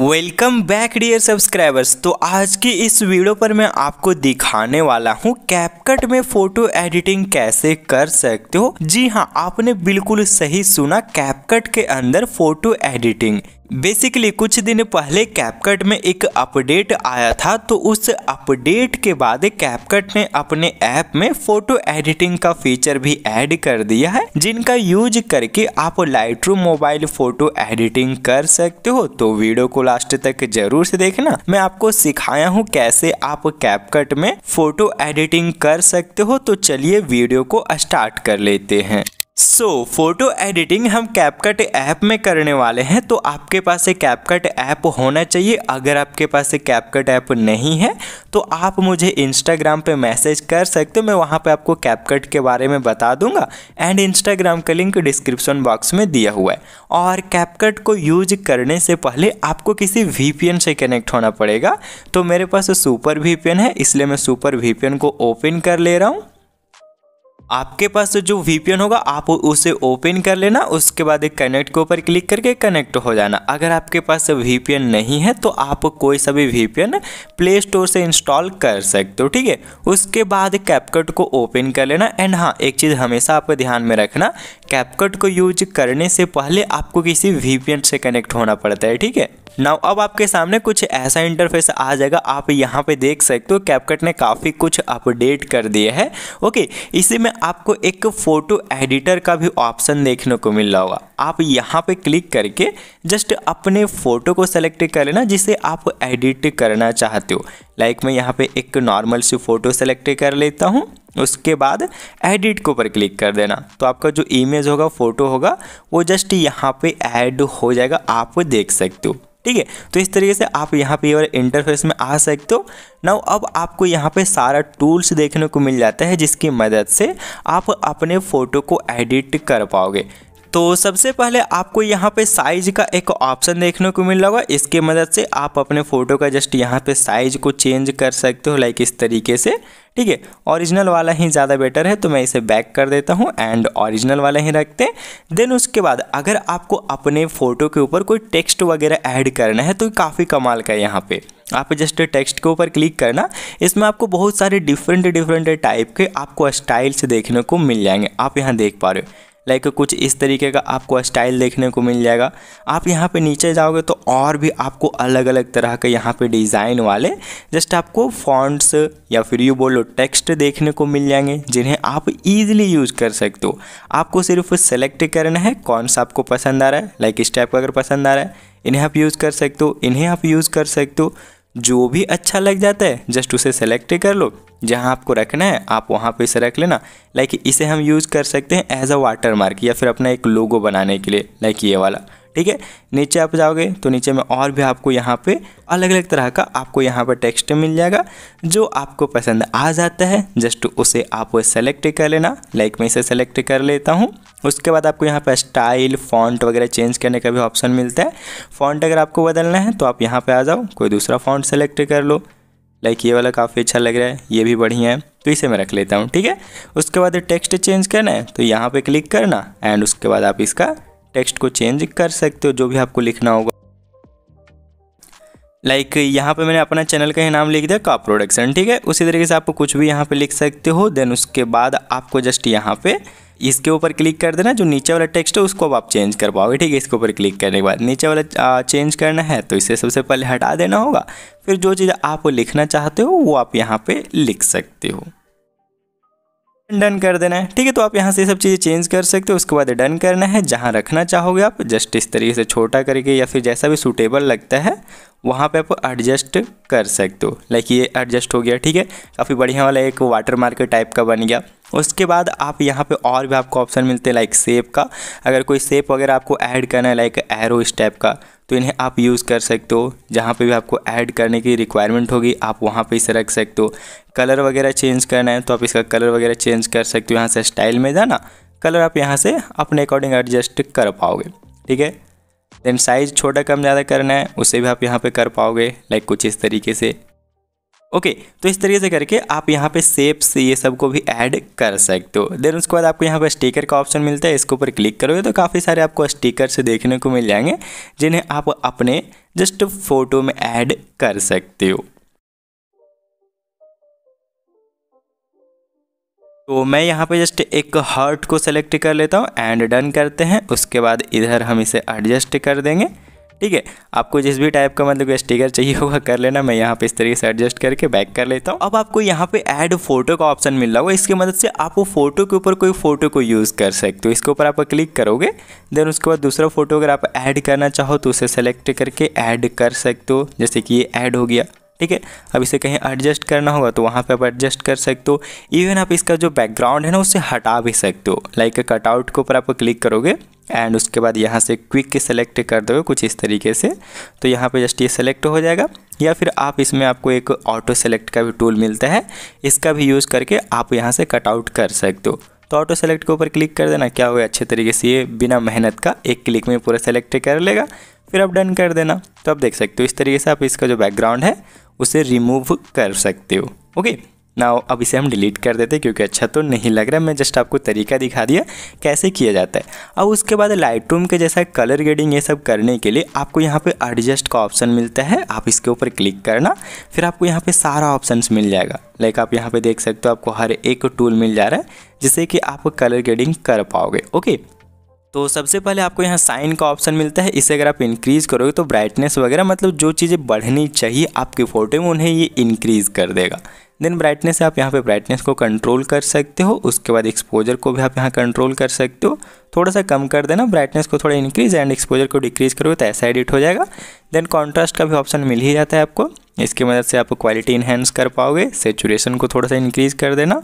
welcome back dear subscribers तो आज की इस वीडियो पर मैं आपको दिखाने वाला हूँ कैपकट में फोटो एडिटिंग कैसे कर सकते हो जी हाँ आपने बिल्कुल सही सुना कैपकट के अंदर फोटो एडिटिंग बेसिकली कुछ दिन पहले कैपकट में एक अपडेट आया था तो उस अपडेट के बाद कैपकट ने अपने ऐप में फोटो एडिटिंग का फीचर भी ऐड कर दिया है जिनका यूज करके आप लाइट मोबाइल फोटो एडिटिंग कर सकते हो तो वीडियो को लास्ट तक जरूर से देखना मैं आपको सिखाया हूँ कैसे आप कैपकट में फोटो एडिटिंग कर सकते हो तो चलिए वीडियो को स्टार्ट कर लेते हैं सो फोटो एडिटिंग हम कैपकट ऐप में करने वाले हैं तो आपके पास एक कैपकट ऐप होना चाहिए अगर आपके पास एक कैपकट ऐप नहीं है तो आप मुझे इंस्टाग्राम पे मैसेज कर सकते हो मैं वहाँ पे आपको कैपकट के बारे में बता दूंगा एंड इंस्टाग्राम का लिंक डिस्क्रिप्शन बॉक्स में दिया हुआ है और कैपकट को यूज करने से पहले आपको किसी वी से कनेक्ट होना पड़ेगा तो मेरे पास सुपर वी है इसलिए मैं सुपर वी को ओपन कर ले रहा हूँ आपके पास जो वीपीएन होगा आप उसे ओपन कर लेना उसके बाद एक कनेक्ट के ऊपर क्लिक करके कनेक्ट हो जाना अगर आपके पास वीपीएन नहीं है तो आप कोई सा भी वीपीएन प्ले स्टोर से इंस्टॉल कर सकते हो ठीक है उसके बाद कैपकट को ओपन कर लेना एंड हाँ एक चीज़ हमेशा आपको ध्यान में रखना कैपकट को यूज करने से पहले आपको किसी वीपीएन से कनेक्ट होना पड़ता है ठीक है नाउ अब आपके सामने कुछ ऐसा इंटरफेस आ जाएगा आप यहाँ पे देख सकते हो कैपकट ने काफ़ी कुछ अपडेट कर दिया है ओके इसी में आपको एक फ़ोटो एडिटर का भी ऑप्शन देखने को मिल रहा होगा आप यहाँ पे क्लिक करके जस्ट अपने फ़ोटो को सेलेक्ट कर लेना जिसे आप एडिट करना चाहते हो लाइक मैं यहाँ पे एक नॉर्मल सी फ़ोटो सेलेक्ट कर लेता हूँ उसके बाद एडिट के ऊपर क्लिक कर देना तो आपका जो इमेज होगा फ़ोटो होगा वो जस्ट यहाँ पे ऐड हो जाएगा आप देख सकते हो ठीक है तो इस तरीके से आप यहाँ पर इंटरफेस में आ सकते हो ना अब आपको यहाँ पे सारा टूल्स देखने को मिल जाता है जिसकी मदद से आप अपने फ़ोटो को एडिट कर पाओगे तो सबसे पहले आपको यहाँ पे साइज़ का एक ऑप्शन देखने को मिल होगा इसके मदद से आप अपने फ़ोटो का जस्ट यहाँ पे साइज़ को चेंज कर सकते हो लाइक इस तरीके से ठीक है ओरिजिनल वाला ही ज़्यादा बेटर है तो मैं इसे बैक कर देता हूँ एंड ओरिजिनल वाला ही रखते हैं देन उसके बाद अगर आपको अपने फ़ोटो के ऊपर कोई टेक्स्ट वगैरह ऐड करना है तो काफ़ी कमाल का है यहाँ पे आप जस्ट टेक्स्ट के ऊपर क्लिक करना इसमें आपको बहुत सारे डिफरेंट डिफरेंट टाइप के आपको स्टाइल्स देखने को मिल जाएंगे आप यहाँ देख पा रहे हो लाइक कुछ इस तरीके का आपको स्टाइल देखने को मिल जाएगा आप यहाँ पे नीचे जाओगे तो और भी आपको अलग अलग तरह के यहाँ पे डिज़ाइन वाले जस्ट आपको फॉन्ट्स या फिर यू बोलो टेक्स्ट देखने को मिल जाएंगे जिन्हें आप ईजिली यूज़ कर सकते हो आपको सिर्फ सेलेक्ट करना है कौन सा आपको पसंद आ रहा है लाइक इस टाइप का अगर पसंद आ रहा है इन्हें आप यूज़ कर सकते हो इन्हें आप यूज़ कर सकते हो जो भी अच्छा लग जाता है जस्ट उसे सेलेक्ट कर लो जहाँ आपको रखना है आप वहाँ पे इसे रख लेना लाइक इसे हम यूज़ कर सकते हैं एज अ वाटर मार्क या फिर अपना एक लोगो बनाने के लिए लाइक ये वाला ठीक है नीचे आप जाओगे तो नीचे में और भी आपको यहाँ पे अलग अलग तरह का आपको यहाँ पर टेक्स्ट मिल जाएगा जो आपको पसंद आ जाता है जस्ट उसे आप सेलेक्ट कर लेना लाइक मैं इसे सेलेक्ट कर लेता हूँ उसके बाद आपको यहाँ पर स्टाइल फॉन्ट वगैरह चेंज करने का भी ऑप्शन मिलता है फॉन्ट अगर आपको बदलना है तो आप यहाँ पर आ जाओ कोई दूसरा फॉन्ट सेलेक्ट कर लो लाइक ये वाला काफ़ी अच्छा लग रहा है ये भी बढ़िया है तो इसे मैं रख लेता हूँ ठीक है उसके बाद टेक्स्ट चेंज करना है तो यहाँ पे क्लिक करना एंड उसके बाद आप इसका टेक्स्ट को चेंज कर सकते हो जो भी आपको लिखना होगा लाइक like, यहाँ पे मैंने अपना चैनल का ही नाम लिख दिया का प्रोडक्शन ठीक है उसी तरीके से आपको कुछ भी यहाँ पे लिख सकते हो देन उसके बाद आपको जस्ट यहाँ पे इसके ऊपर क्लिक कर देना जो नीचे वाला टेक्स्ट है उसको अब आप चेंज कर पाओगे ठीक है इसके ऊपर क्लिक करने के बाद नीचे वाला चेंज करना है तो इसे सबसे पहले हटा देना होगा फिर जो चीज़ आप लिखना चाहते हो वो आप यहाँ पर लिख सकते हो डन कर देना है ठीक है तो आप यहाँ से सब चीज़ें चेंज कर सकते हो उसके बाद डन करना है जहाँ रखना चाहोगे आप जस्ट इस तरीके से छोटा करके या फिर जैसा भी सूटेबल लगता है वहाँ पे आप एडजस्ट कर सकते हो लाइक ये एडजस्ट हो गया ठीक है काफ़ी बढ़िया वाला एक वाटर मार्क टाइप का बन गया उसके बाद आप यहाँ पे और भी आपको ऑप्शन मिलते हैं लाइक सेप का अगर कोई सेप वगैरह आपको ऐड करना है लाइक एरो टाइप का तो इन्हें आप यूज़ कर सकते हो जहाँ पे भी आपको ऐड करने की रिक्वायरमेंट होगी आप वहाँ पे इसे रख सकते हो कलर वगैरह चेंज करना है तो आप इसका कलर वगैरह चेंज कर सकते हो यहाँ से स्टाइल में जाना कलर आप यहाँ से अपने अकॉर्डिंग एडजस्ट कर पाओगे ठीक है देन साइज़ छोटा कम ज़्यादा करना है उसे भी आप यहाँ पर कर पाओगे लाइक कुछ इस तरीके से ओके okay, तो इस तरीके से करके आप यहाँ पे सेप्स ये सब को भी ऐड कर सकते हो देन उसके बाद आपको यहाँ पे स्टिकर का ऑप्शन मिलता है इसके ऊपर क्लिक करोगे तो काफ़ी सारे आपको स्टिकर्स देखने को मिल जाएंगे जिन्हें आप अपने जस्ट फोटो में ऐड कर सकते हो तो मैं यहाँ पे जस्ट एक हार्ट को सेलेक्ट कर लेता हूँ एंड डन करते हैं उसके बाद इधर हम इसे एडजस्ट कर देंगे ठीक है आपको जिस भी टाइप का मतलब स्टिकर चाहिए होगा कर लेना मैं यहाँ पे इस तरीके से एडजस्ट करके बैक कर लेता हूँ अब आपको यहाँ पे ऐड फोटो का ऑप्शन मिल रहा होगा इसकी मदद से आप वो फोटो के ऊपर कोई फोटो को यूज़ कर सकते हो इसके ऊपर आप क्लिक करोगे देन उसके बाद दूसरा फोटो अगर आप ऐड करना चाहो तो उसे सेलेक्ट करके ऐड कर सकते हो जैसे कि ये ऐड हो गया ठीक है अब इसे कहीं एडजस्ट करना होगा तो वहाँ पे आप एडजस्ट कर सकते हो इवन आप इसका जो बैकग्राउंड है ना उससे हटा भी सकते हो लाइक कटआउट के ऊपर आप क्लिक करोगे एंड उसके बाद यहाँ से क्विक के सेलेक्ट कर दोगे कुछ इस तरीके से तो यहाँ पे जस्ट ये सेलेक्ट हो जाएगा या फिर आप इसमें आपको एक ऑटो सेलेक्ट का भी टूल मिलता है इसका भी यूज़ करके आप यहाँ से कटआउट कर सकते हो तो ऑटो सेलेक्ट के ऊपर क्लिक कर देना क्या होगा अच्छे तरीके से ये बिना मेहनत का एक क्लिक में पूरा सेलेक्ट कर लेगा फिर आप डन कर देना तो आप देख सकते हो इस तरीके से आप इसका जो बैकग्राउंड है उसे रिमूव कर सकते हो ओके ना अब इसे हम डिलीट कर देते क्योंकि अच्छा तो नहीं लग रहा मैं जस्ट आपको तरीका दिखा दिया कैसे किया जाता है अब उसके बाद लाइट रूम के जैसा कलर ग्रेडिंग ये सब करने के लिए आपको यहाँ पे एडजस्ट का ऑप्शन मिलता है आप इसके ऊपर क्लिक करना फिर आपको यहाँ पे सारा ऑप्शन मिल जाएगा लाइक आप यहाँ पर देख सकते हो आपको हर एक टूल मिल जा रहा है जिससे कि आप कलर ग्रेडिंग कर पाओगे ओके तो सबसे पहले आपको यहाँ साइन का ऑप्शन मिलता है इसे अगर आप इंक्रीज़ करोगे तो ब्राइटनेस वगैरह मतलब जो चीज़ें बढ़नी चाहिए आपके फ़ोटो में उन्हें ये इंक्रीज़ कर देगा देन ब्राइटनेस से आप यहाँ पे ब्राइटनेस को कंट्रोल कर सकते हो उसके बाद एक्सपोजर को भी आप यहाँ कंट्रोल कर सकते हो थोड़ा सा कम कर देना ब्राइटनेस को थोड़ा इंक्रीज़ एंड एक्सपोजर को डिक्रीज़ करोगे तो ऐसा एडिट हो जाएगा देन कॉन्ट्रास्ट का भी ऑप्शन मिल ही जाता है आपको इसकी मदद से आप क्वालिटी इन्हेंस कर पाओगे सेचुरेशन को थोड़ा सा इंक्रीज़ कर देना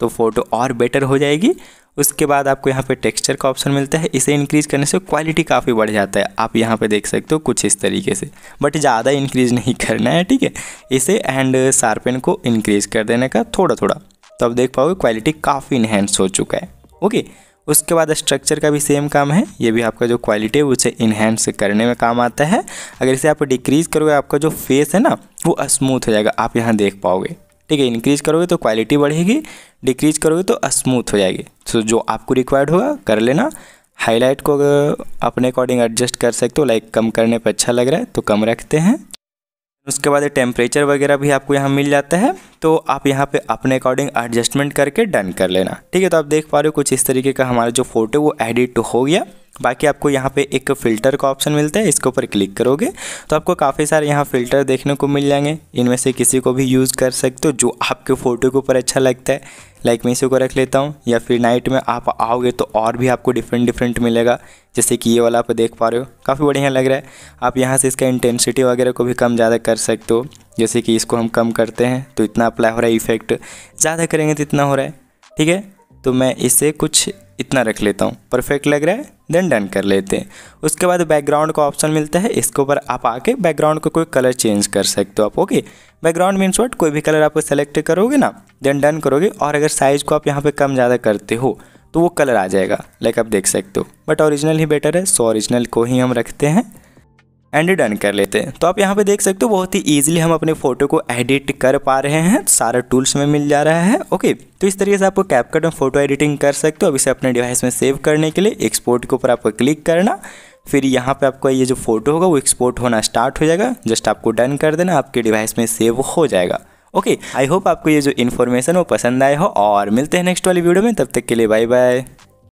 तो फोटो और बेटर हो जाएगी उसके बाद आपको यहाँ पे टेक्सचर का ऑप्शन मिलता है इसे इंक्रीज़ करने से क्वालिटी काफ़ी बढ़ जाता है आप यहाँ पे देख सकते हो कुछ इस तरीके से बट ज़्यादा इंक्रीज़ नहीं करना है ठीक है इसे एंड शार्पेन को इंक्रीज़ कर देने का थोड़ा थोड़ा तो आप देख पाओगे क्वालिटी काफ़ी इन्हेंस हो चुका है ओके उसके बाद स्ट्रक्चर का भी सेम काम है ये भी आपका जो क्वालिटी है उसे इन्हेंस करने में काम आता है अगर इसे आप डिक्रीज़ करोगे आपका जो फेस है ना वो स्मूथ हो जाएगा आप यहाँ देख पाओगे ठीक है इंक्रीज करोगे तो क्वालिटी बढ़ेगी डिक्रीज करोगे तो स्मूथ हो जाएगी सो जो आपको रिक्वायर्ड होगा कर लेना हाईलाइट को अपने अकॉर्डिंग एडजस्ट कर सकते हो लाइक कम करने पर अच्छा लग रहा है तो कम रखते हैं उसके बाद टेम्परेचर वगैरह भी आपको यहाँ मिल जाता है तो आप यहाँ पे अपने अकॉर्डिंग एडजस्टमेंट करके डन कर लेना ठीक है तो आप देख पा रहे हो कुछ इस तरीके का हमारा जो फोटो वो एडिट हो गया बाकी आपको यहाँ पे एक फ़िल्टर का ऑप्शन मिलता है इसके ऊपर क्लिक करोगे तो आपको काफ़ी सारे यहाँ फ़िल्टर देखने को मिल जाएंगे इनमें से किसी को भी यूज़ कर सकते हो जो आपके फ़ोटो के ऊपर अच्छा लगता है लाइक मैं इसी को रख लेता हूँ या फिर नाइट में आप आओगे तो और भी आपको डिफरेंट डिफरेंट मिलेगा जैसे कि ये वाला आप देख पा रहे हो काफ़ी बढ़िया लग रहा है आप यहाँ से इसका इंटेंसिटी वगैरह को भी कम ज़्यादा कर सकते हो जैसे कि इसको हम कम करते हैं तो इतना अप्लाई हो रहा है इफेक्ट ज़्यादा करेंगे तो इतना हो रहा है ठीक है तो मैं इसे कुछ इतना रख लेता हूँ परफेक्ट लग रहा है देन डन कर लेते हैं उसके बाद बैकग्राउंड का ऑप्शन मिलता है इसके ऊपर आप आके बैकग्राउंड को कोई कलर चेंज कर सकते हो आप ओके बैकग्राउंड मीन्स वट कोई भी कलर आप सेलेक्ट करोगे ना देन डन करोगे और अगर साइज़ को आप यहाँ पर कम ज़्यादा करते हो तो वो कलर आ जाएगा लाइक आप देख सकते हो बट ओरिजिनल ही बेटर है सो ओरिजिनल को ही हम रखते हैं एंड डन कर लेते हैं तो आप यहाँ पे देख सकते हो बहुत ही ईजिली हम अपने फोटो को एडिट कर पा रहे हैं सारा टूल्स में मिल जा रहा है ओके तो इस तरीके से आपको कैपकट में फोटो एडिटिंग कर सकते हो अब इसे अपने डिवाइस में सेव करने के लिए एक्सपोर्ट के ऊपर आपको क्लिक करना फिर यहाँ पे आपका ये जो फोटो होगा वो एक्सपोर्ट होना स्टार्ट हो जाएगा जस्ट आपको डन कर देना आपके डिवाइस में सेव हो जाएगा ओके आई होप आपको ये जो इन्फॉर्मेशन वो पसंद आए हो और मिलते हैं नेक्स्ट वाली वीडियो में तब तक के लिए बाय बाय